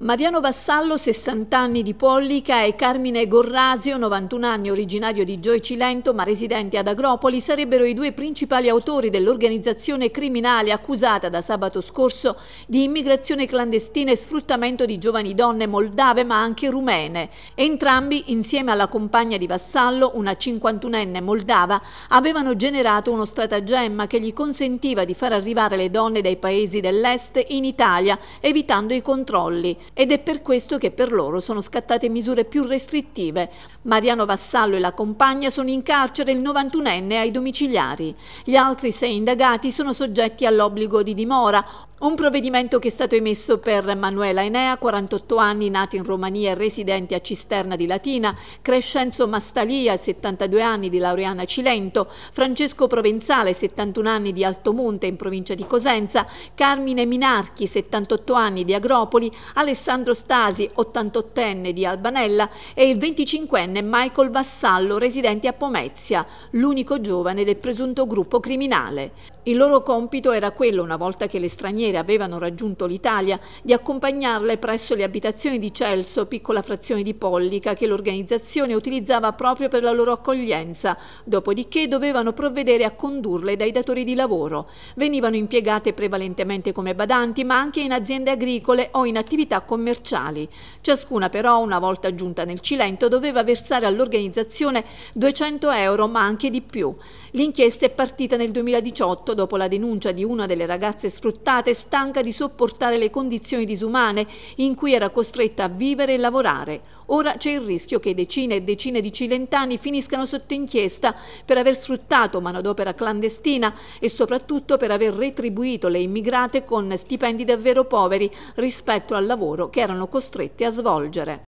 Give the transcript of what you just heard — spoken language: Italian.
Mariano Vassallo, 60 anni di Pollica, e Carmine Gorrasio, 91 anni, originario di Cilento, ma residente ad Agropoli, sarebbero i due principali autori dell'organizzazione criminale accusata da sabato scorso di immigrazione clandestina e sfruttamento di giovani donne moldave ma anche rumene. Entrambi, insieme alla compagna di Vassallo, una 51enne moldava, avevano generato uno stratagemma che gli consentiva di far arrivare le donne dai paesi dell'est in Italia, evitando i controlli ed è per questo che per loro sono scattate misure più restrittive. Mariano Vassallo e la compagna sono in carcere il 91enne ai domiciliari. Gli altri sei indagati sono soggetti all'obbligo di dimora un provvedimento che è stato emesso per Manuela Enea, 48 anni, nata in Romania e residente a Cisterna di Latina, Crescenzo Mastalia, 72 anni, di Laureana Cilento, Francesco Provenzale, 71 anni, di Altomonte, in provincia di Cosenza, Carmine Minarchi, 78 anni, di Agropoli, Alessandro Stasi, 88enne, di Albanella e il 25enne Michael Vassallo, residente a Pomezia, l'unico giovane del presunto gruppo criminale. Il loro compito era quello, una volta che le straniere straniere avevano raggiunto l'Italia, di accompagnarle presso le abitazioni di Celso, piccola frazione di Pollica, che l'organizzazione utilizzava proprio per la loro accoglienza, dopodiché dovevano provvedere a condurle dai datori di lavoro. Venivano impiegate prevalentemente come badanti, ma anche in aziende agricole o in attività commerciali. Ciascuna però, una volta giunta nel Cilento, doveva versare all'organizzazione 200 euro, ma anche di più. L'inchiesta è partita nel 2018 dopo la denuncia di una delle ragazze sfruttate stanca di sopportare le condizioni disumane in cui era costretta a vivere e lavorare. Ora c'è il rischio che decine e decine di cilentani finiscano sotto inchiesta per aver sfruttato manodopera clandestina e soprattutto per aver retribuito le immigrate con stipendi davvero poveri rispetto al lavoro che erano costrette a svolgere.